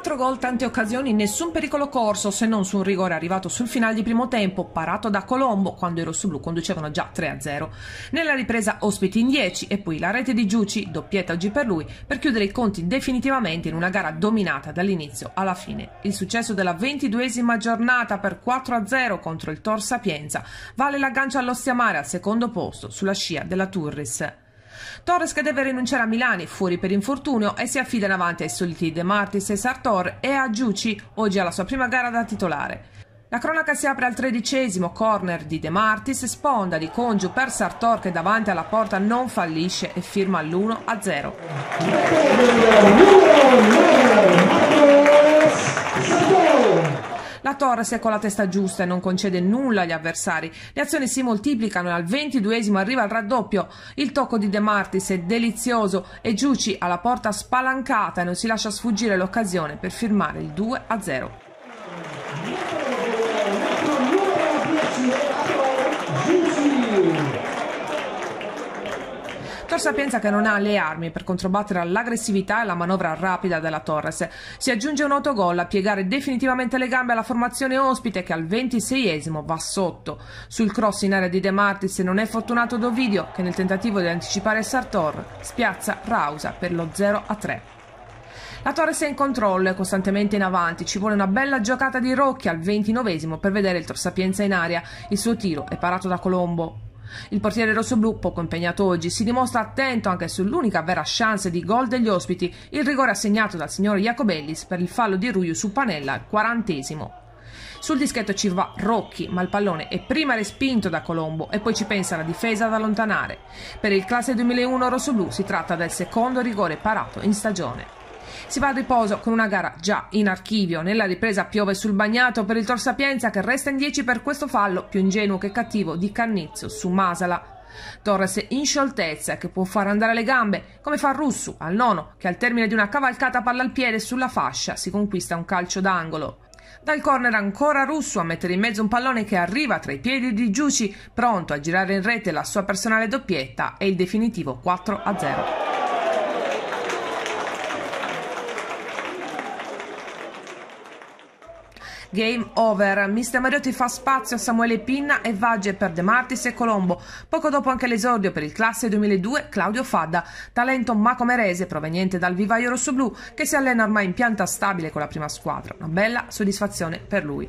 4 gol, tante occasioni, nessun pericolo corso se non su un rigore arrivato sul finale di primo tempo, parato da Colombo quando i rossoblù conducevano già 3-0. Nella ripresa ospiti in 10 e poi la rete di Giuci, doppietta oggi per lui, per chiudere i conti definitivamente in una gara dominata dall'inizio alla fine. Il successo della 22esima giornata per 4-0 contro il Tor Sapienza vale l'aggancio all'Ostiamare al secondo posto sulla scia della Turris. Torres che deve rinunciare a Milani, fuori per infortunio, e si affida in avanti ai soliti De Martis e Sartor e a Giucci, oggi alla sua prima gara da titolare. La cronaca si apre al tredicesimo corner di De Martis, sponda di Congiu per Sartor che davanti alla porta non fallisce e firma l'1-0 ora sia con la testa giusta e non concede nulla agli avversari. Le azioni si moltiplicano e al 22esimo arriva il raddoppio. Il tocco di De Martis è delizioso e Giuci ha la porta spalancata e non si lascia sfuggire l'occasione per firmare il 2-0. Mister Sapienza che non ha le armi per controbattere all'aggressività e alla manovra rapida della Torres. Si aggiunge un autogol a piegare definitivamente le gambe alla formazione ospite che al 26esimo va sotto. Sul cross in area di De Martis non è fortunato Dovidio che nel tentativo di anticipare Sartor spiazza Rausa per lo 0-3. La Torres è in controllo, e costantemente in avanti, ci vuole una bella giocata di Rocchi al 29 esimo per vedere il Tor Sapienza in aria. Il suo tiro è parato da Colombo, il portiere rossoblu, poco impegnato oggi, si dimostra attento anche sull'unica vera chance di gol degli ospiti, il rigore assegnato dal signor Jacobellis per il fallo di Ruiu su Panella al quarantesimo. Sul dischetto ci va Rocchi, ma il pallone è prima respinto da Colombo e poi ci pensa la difesa ad allontanare. Per il classe 2001 rossoblu si tratta del secondo rigore parato in stagione. Si va a riposo con una gara già in archivio. Nella ripresa piove sul bagnato per il Tor Sapienza che resta in 10 per questo fallo più ingenuo che cattivo di Cannizzo su Masala. Torres in scioltezza che può far andare le gambe, come fa Russo al nono, che al termine di una cavalcata palla al piede sulla fascia si conquista un calcio d'angolo. Dal corner ancora Russo a mettere in mezzo un pallone che arriva tra i piedi di Giuci, pronto a girare in rete la sua personale doppietta e il definitivo 4-0. Game over. Mister Mariotti fa spazio a Samuele Pinna e Vagge per De Martis e Colombo. Poco dopo anche l'esordio per il classe 2002 Claudio Fadda, talento macomerese proveniente dal vivaio rossoblù che si allena ormai in pianta stabile con la prima squadra. Una bella soddisfazione per lui.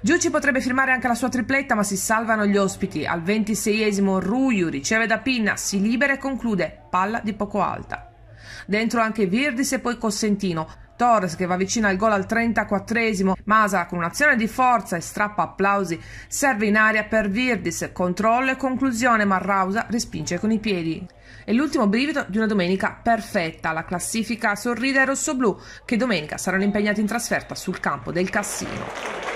Giucci potrebbe firmare anche la sua tripletta, ma si salvano gli ospiti. Al 26esimo Ruiu riceve da Pinna, si libera e conclude, palla di poco alta. Dentro anche Virdis e poi Cosentino. Torres che va vicino al gol al 34esimo, Masa con un'azione di forza e strappa applausi, serve in aria per Virdis, controllo e conclusione, ma Rausa respinge con i piedi. E l'ultimo brivido di una domenica perfetta, la classifica sorride ai rossoblù che domenica saranno impegnati in trasferta sul campo del Cassino.